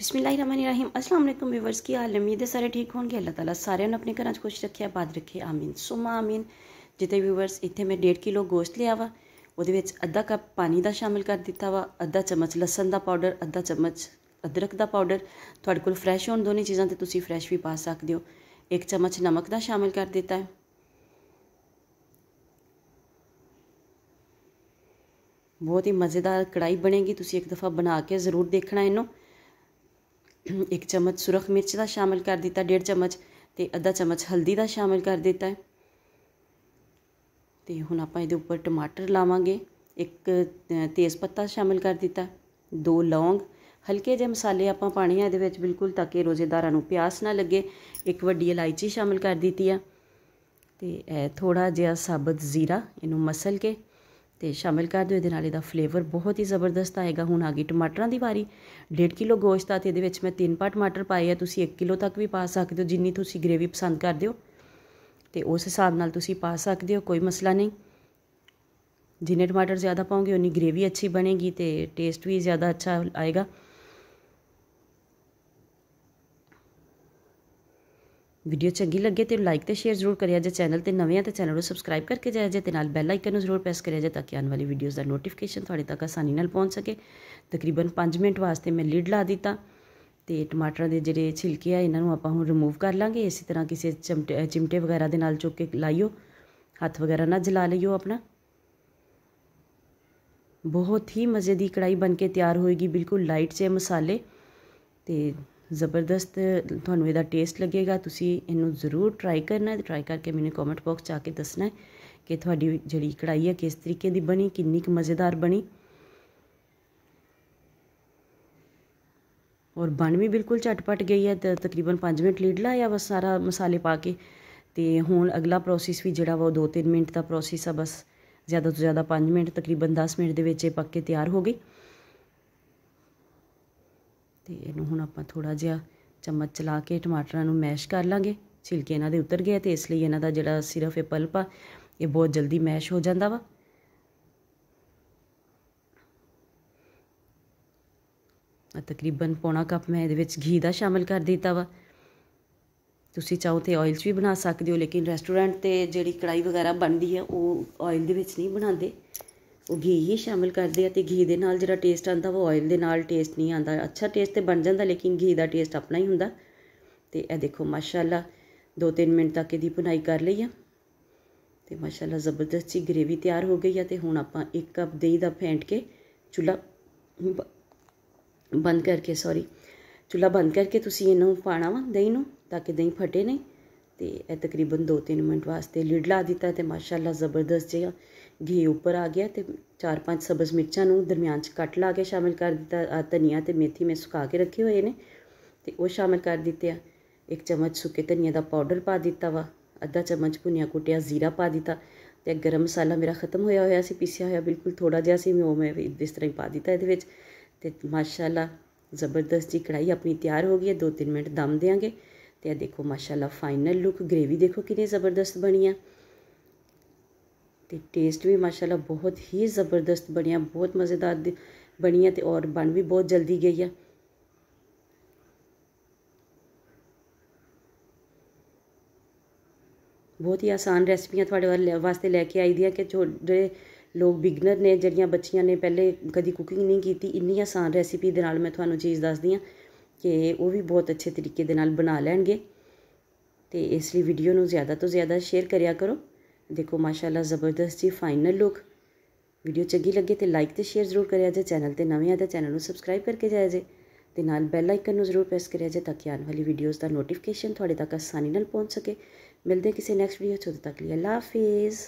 बिसमीम अल्लाम व्यूवर्स की हाल उम्मीद सारे ठीक होंगे अल्लाह ताला सारे अपने घर खुश रखे आबाद रखे आमीन सुमा आमीन जिते व्यूवर्स इतने मैं डेढ़ किलो गोश्त लिया वा वो अद्धा कप पानी का शामिल कर दिता वा अद्धा चम्मच लसन का पाउडर अद्धा चम्मच अदरक का पाउडर थोड़े को फ्रैश होने दोनों ਚੀਜ਼ਾਂ तो फ्रैश भी पा सकते हो एक चम्मच नमक का शामिल कर दिता है बहुत ही मज़ेदार कढ़ाई बनेगी ਬਣੇਗੀ ਤੁਸੀਂ ਇੱਕ ਦਫਾ ਬਣਾ ਕੇ ਜ਼ਰੂਰ ਦੇਖਣਾ ਇੱਕ ਚਮਚ ਸੁਰਖ ਮਿਰਚ ਦਾ ਸ਼ਾਮਿਲ ਕਰ ਦਿੱਤਾ ਡੇਢ ਚਮਚ ਤੇ ਅੱਧਾ ਚਮਚ ਹਲਦੀ ਦਾ ਸ਼ਾਮਿਲ ਕਰ ਦਿੱਤਾ ਤੇ ਹੁਣ ਆਪਾਂ ਇਹਦੇ ਉੱਪਰ ਟਮਾਟਰ ਲਾਵਾਂਗੇ ਇੱਕ ਤੇਜ਼ ਪੱਤਾ ਸ਼ਾਮਿਲ ਕਰ ਦਿੱਤਾ ਦੋ ਲੌਂਗ ਹਲਕੇ ਜਿਹੇ ਮਸਾਲੇ ਆਪਾਂ ਪਾਣੀ ਆ ਇਹਦੇ ਵਿੱਚ ਬਿਲਕੁਲ ਤਾਂ ਕਿ ਰੋਜ਼ੇਦਾਰਾਂ ਨੂੰ ਪਿਆਸ ਨਾ ਲੱਗੇ ਇੱਕ ਵੱਡੀ ਇਲਾਇਚੀ ਸ਼ਾਮਿਲ ਕਰ ਦਿੱਤੀ ਆ ਤੇ ਇਹ ਥੋੜਾ ਜਿਹਾ ਸਾਬਤ ਜ਼ੀਰਾ ਇਹਨੂੰ ਮਸਲ ਕੇ ਤੇ ਸ਼ਾਮਿਲ ਕਰ ਦਿਓ ਇਹਦੇ ਨਾਲ ਇਹਦਾ ਫਲੇਵਰ ਬਹੁਤ ਹੀ ਜ਼ਬਰਦਸਤ ਆਏਗਾ ਹੁਣ ਆ ਗਈ ਟਮਾਟਰਾਂ ਦੀ ਵਾਰੀ 1.5 ਕਿਲੋ ਗੋਸ਼ਤ ਆ ਤੇ ਇਹਦੇ ਵਿੱਚ ਮੈਂ ਤਿੰਨ ਪਾ ਟਮਾਟਰ ਪਾਏ ਆ ਤੁਸੀਂ 1 ਕਿਲੋ ਤੱਕ ਵੀ ਪਾ ਸਕਦੇ ਹੋ ਜਿੰਨੀ ਤੁਸੀਂ ਗ੍ਰੇਵੀ ਪਸੰਦ ਕਰਦੇ ਹੋ ਤੇ ਉਸ ਹਿਸਾਬ ਨਾਲ ਤੁਸੀਂ ਪਾ ਸਕਦੇ ਹੋ ਕੋਈ ਮਸਲਾ ਨਹੀਂ ਜਿੰਨੇ ਟਮਾਟਰ ਜ਼ਿਆਦਾ ਪਾਉਂਗੇ ਉਨੀ ਗ੍ਰੇਵੀ ਅੱਛੀ ਬਣੇਗੀ ਤੇ ਟੇਸਟ ਵੀ ਜ਼ਿਆਦਾ ਅੱਛਾ ਆਏਗਾ ਵੀਡੀਓ ਚੰਗੀ ਲੱਗੇ ਤੇ ਲਾਈਕ ਤੇ ਸ਼ੇਅਰ ਜ਼ਰੂਰ ਕਰਿਆ ਜੇ ਚੈਨਲ ਤੇ ਨਵੇਂ ਆ ਤੇ ਚੈਨਲ ਨੂੰ ਸਬਸਕ੍ਰਾਈਬ ਕਰਕੇ ਜਾਇਆ ਜੇ ਤੇ ਨਾਲ ਬੈਲ ਆਈਕਨ ਨੂੰ ਜ਼ਰੂਰ ਪ੍ਰੈਸ ਕਰਿਆ ਜੇ ਤਾਂ ਕਿ ਆਉਣ ਵਾਲੀ ਵੀਡੀਓਜ਼ ਦਾ ਨੋਟੀਫਿਕੇਸ਼ਨ ਤੁਹਾਡੇ ਤੱਕ ਆਸਾਨੀ ਨਾਲ ਪਹੁੰਚ ਸਕੇ ਤਕਰੀਬਨ 5 ਮਿੰਟ ਵਾਸਤੇ ਮੈਂ ਲਿਡ ਲਾ ਦਿੱਤਾ ਤੇ ਟਮਾਟਰਾਂ ਦੇ ਜਿਹੜੇ ਛਿਲਕੇ ਆ ਇਹਨਾਂ ਨੂੰ ਆਪਾਂ ਹੁਣ ਰਿਮੂਵ ਕਰ ਲਾਂਗੇ ਇਸੇ ਤਰ੍ਹਾਂ ਕਿਸੇ ਚਮਟੇ ਚਿਮਟੇ ਵਗੈਰਾ ਦੇ ਨਾਲ ਚੁੱਕ ਕੇ ਲਾਈਓ ਹੱਥ ਵਗੈਰਾ ਨਾ ਜਲਾ ਲਈਓ ਆਪਣਾ ਬਹੁਤ ਹੀ ਮਜ਼ੇਦੀ ਦੀ ਕੜਾਈ ਬਣ ਕੇ ਤਿਆਰ ਹੋਏਗੀ ਬਿਲਕੁਲ ਲਾਈਟ ਜੇ ਮਸਾਲੇ ਤੇ ਜ਼ਬਰਦਸਤ ਤੁਹਾਨੂੰ ਇਹਦਾ ਟੇਸਟ ਲੱਗੇਗਾ ਤੁਸੀਂ ਇਹਨੂੰ ਜ਼ਰੂਰ ਟਰਾਈ ਕਰਨਾ ਹੈ ਟਰਾਈ ਕਰਕੇ ਮੈਨੂੰ ਕਮੈਂਟ ਬਾਕਸ 'ਚ ਆ ਕੇ ਦੱਸਣਾ ਹੈ ਕਿ ਤੁਹਾਡੀ ਜਿਹੜੀ ਕੜਾਈ ਹੈ ਕਿਸ ਤਰੀਕੇ ਦੀ ਬਣੀ ਕਿੰਨੀ ਕੁ ਮਜ਼ੇਦਾਰ ਬਣੀ ਔਰ ਬਣ ਵੀ ਬਿਲਕੁਲ ਝਟਪਟ ਗਈ ਹੈ ਤਕਰੀਬਨ 5 ਮਿੰਟ ਲੀਡ ਲਾਇਆ ਬਸ ਸਾਰਾ ਮਸਾਲੇ ਪਾ ਕੇ ਤੇ ਹੁਣ ਅਗਲਾ ਪ੍ਰੋਸੈਸ ਵੀ ਜਿਹੜਾ ਵਾ ਉਹ 2-3 ਮਿੰਟ ਦਾ ਪ੍ਰੋਸੈਸ ਆ ਬਸ ਜ਼ਿਆਦਾ ਤੋਂ ਜ਼ਿਆਦਾ 5 ਮਿੰਟ ਤਕਰੀਬਨ 10 ਮਿੰਟ ਦੇ ਵਿੱਚ ਇਹ ਪੱਕ ਕੇ ਤਿਆਰ ਹੋ ਗਈ ਤੇ ਇਹਨੂੰ ਹੁਣ ਆਪਾਂ ਥੋੜਾ ਜਿਹਾ ਚਮਚ ਚਲਾ ਕੇ ਟਮਾਟਰਾਂ ਨੂੰ ਮੈਸ਼ ਕਰ ਲਾਂਗੇ ਛਿਲਕੇ ਇਹਨਾਂ ਦੇ ਉਤਰ ਗਏ ਤੇ ਇਸ ਲਈ ਇਹਨਾਂ ਦਾ ਜਿਹੜਾ ਸਿਰਫ ਇਹ ਪਲਪ ਆ ਇਹ ਬਹੁਤ ਜਲਦੀ ਮੈਸ਼ ਹੋ ਜਾਂਦਾ ਵਾ ਤਕਰੀਬਨ ਪੌਣਾ ਕੱਪ ਮੈਂ ਇਹਦੇ ਵਿੱਚ ਘੀ ਦਾ ਸ਼ਾਮਿਲ ਕਰ ਦਿੱਤਾ ਵਾ ਤੁਸੀਂ ਚਾਹੋ ਤੇ ਆਇਲ 'ਚ ਵੀ ਬਣਾ ਸਕਦੇ ਹੋ ਲੇਕਿਨ ਰੈਸਟੋਰੈਂਟ ਤੇ ਜਿਹੜੀ ਕੜਾਈ ਵਗੈਰਾ ਬਣਦੀ ਹੈ ਉਹ ਆਇਲ ਦੇ ਵਿੱਚ ਨਹੀਂ ਬਣਾਉਂਦੇ ਘੀ ਹੀ ਸ਼ਾਮਿਲ ਕਰਦੇ ਆ ਤੇ ਘੀ ਦੇ ਨਾਲ ਜਿਹੜਾ ਟੇਸਟ ਆਂਦਾ ਉਹ ਆਇਲ ਦੇ ਨਾਲ ਟੇਸਟ ਨਹੀਂ ਆਂਦਾ ਅੱਛਾ ਟੇਸਟ ਤੇ ਬਣ ਜਾਂਦਾ ਲੇਕਿਨ ਘੀ ਦਾ ਟੇਸਟ ਆਪਣਾ ਹੀ ਹੁੰਦਾ ਤੇ ਇਹ ਦੇਖੋ ਮਾਸ਼ਾਅੱਲਾ 2-3 ਮਿੰਟ ਤੱਕ ਇਹਦੀ ਭੁਨਾਈ ਕਰ ਲਈ ਆ ਤੇ ਮਾਸ਼ਾਅੱਲਾ ਜ਼ਬਰਦਸਤ ਜੀ ਗ੍ਰੇਵੀ ਤਿਆਰ ਹੋ ਗਈ ਆ ਤੇ ਹੁਣ ਆਪਾਂ 1 ਕੱਪ ਦਹੀਂ ਦਾ ਫੈਂਟ ਕੇ ਚੁੱਲਾ ਬੰਦ ਕਰਕੇ ਸੌਰੀ ਚੁੱਲਾ ਬੰਦ ਕਰਕੇ ਤੁਸੀਂ ਇਹਨੂੰ ਪਾਣਾ ਵਾ ਦਹੀਂ ਨੂੰ ਤਾਂ ਕਿ ਦਹੀਂ ਫਟੇ ਨਹੀਂ ਤੇ ਇਹ ਤਕਰੀਬਨ 2-3 ਮਿੰਟ ਵਾਸਤੇ ਲਿਡ ਲਾ ਦਿੱਤਾ ਤੇ ਮਾਸ਼ਾਅੱਲਾ ਜ਼ਬਰਦਸਤ ਆ ਘੀ ਉੱਪਰ ਆ ਗਿਆ ਤੇ ਚਾਰ ਪੰਜ ਸਬਜ਼ ਮਿਰਚਾਂ ਨੂੰ ਦਰਮਿਆਨ ਚ ਕੱਟ ਲਾ ਕੇ ਸ਼ਾਮਿਲ ਕਰ ਦਿੱਤਾ ਧਨੀਆ ਤੇ ਮੇਥੀ ਮੈਂ ਸੁਕਾ ਕੇ ਰੱਖੇ ਹੋਏ ਨੇ ਤੇ ਉਹ ਸ਼ਾਮਿਲ ਕਰ ਦਿੱਤੇ ਆ ਇੱਕ ਚਮਚ ਸੁੱਕੇ ਧਨੀਆ ਦਾ ਪਾਊਡਰ ਪਾ ਦਿੱਤਾ ਵਾ ਅੱਧਾ ਚਮਚ ਪੁਨੀਆ ਕੁੱਟਿਆ ਜ਼ੀਰਾ ਪਾ ਦਿੱਤਾ ਤੇ ਗਰਮ ਮਸਾਲਾ ਮੇਰਾ ਖਤਮ ਹੋਇਆ ਹੋਇਆ ਸੀ ਪੀਸਿਆ ਹੋਇਆ ਬਿਲਕੁਲ ਥੋੜਾ ਜਿਹਾ ਸੀ ਮੈਂ ਉਹ ਮੈਂ ਇਸ ਤਰ੍ਹਾਂ ਹੀ ਪਾ ਦਿੱਤਾ ਇਹਦੇ ਵਿੱਚ ਤੇ ਮਾਸ਼ਾਅੱਲਾ ਜ਼ਬਰਦਸਤ ਜੀ ਕੜਾਈ ਆਪਣੀ ਤਿਆਰ ਹੋ ਗਈ ਹੈ 2-3 ਮਿੰਟ ਦਮ ਦੇਾਂਗੇ ਤੇ ਇਹ ਦੇਖੋ ਮਾਸ਼ਾਅੱਲਾ ਫਾਈਨਲ ਲੁੱਕ ਗ੍ਰੇਵੀ ਦੇਖੋ ਕਿੰਨੀ ਜ਼ਬਰਦਸਤ ਬਣੀ ਆ ਤੇ ਟੇਸਟ ਵੀ ਮਾਸ਼ਾਅੱਲਾ ਬਹੁਤ ਹੀ ਜ਼ਬਰਦਸਤ ਬਣਿਆ ਬਹੁਤ ਮਜ਼ੇਦਾਰ ਬਣੀਆਂ ਤੇ ਔਰ ਬਣ ਵੀ ਬਹੁਤ ਜਲਦੀ ਗਈ ਆ ਬਹੁਤ ਹੀ ਆਸਾਨ ਰੈਸਪੀਆਂ ਤੁਹਾਡੇ ਵਾਸਤੇ ਲੈ ਕੇ ਆਈ ਦੀਆਂ ਕਿ ਜਿਹੜੇ ਲੋਕ ਬਿਗਨਰ ਨੇ ਜਿਹੜੀਆਂ ਬੱਚੀਆਂ ਨੇ ਪਹਿਲੇ ਕਦੀ ਕੁਕਿੰਗ ਨਹੀਂ ਕੀਤੀ ਇੰਨੀ ਆਸਾਨ ਰੈਸਿਪੀ ਦੇ ਨਾਲ ਮੈਂ ਤੁਹਾਨੂੰ ਚੀਜ਼ ਦੱਸਦੀ ਆ ਕਿ ਉਹ ਵੀ ਬਹੁਤ ਅੱਛੇ ਤਰੀਕੇ ਦੇ ਨਾਲ ਬਣਾ ਲੈਣਗੇ ਤੇ ਇਸ ਲਈ ਵੀਡੀਓ ਨੂੰ ਜ਼ਿਆਦਾ ਤੋਂ ਜ਼ਿਆਦਾ ਸ਼ੇਅਰ ਕਰਿਆ ਕਰੋ ਦੇਖੋ ਮਾਸ਼ਾਅੱਲਾ ਜ਼ਬਰਦਸਤ ਜੀ ਫਾਈਨਲ ਲੁੱਕ ਵੀਡੀਓ ਚੰਗੀ ਲੱਗੇ ਤੇ ਲਾਈਕ ਤੇ ਸ਼ੇਅਰ ਜ਼ਰੂਰ ਕਰਿਆ ਜੇ ਚੈਨਲ ਤੇ ਨਵੇਂ ਆ ਤਾਂ ਚੈਨਲ ਨੂੰ ਸਬਸਕ੍ਰਾਈਬ ਕਰਕੇ ਜਾਇਆ ਜੇ ਤੇ ਨਾਲ ਬੈਲ ਆਈਕਨ ਨੂੰ ਜ਼ਰੂਰ ਪ੍ਰੈਸ ਕਰਿਆ ਜੇ ਤਾਂ ਕਿ ਆਉਣ ਵਾਲੀ ਵੀਡੀਓਜ਼ ਦਾ ਨੋਟੀਫਿਕੇਸ਼ਨ ਤੁਹਾਡੇ ਤੱਕ ਆਸਾਨੀ ਨਾਲ ਪਹੁੰਚ ਸਕੇ ਮਿਲਦੇ ਕਿਸੇ ਨੈਕਸਟ ਵੀਡੀਓ ਚ ਉਦੋਂ ਤੱਕ ਲਈ ਅੱਲਾ ਹਾਫਿਜ਼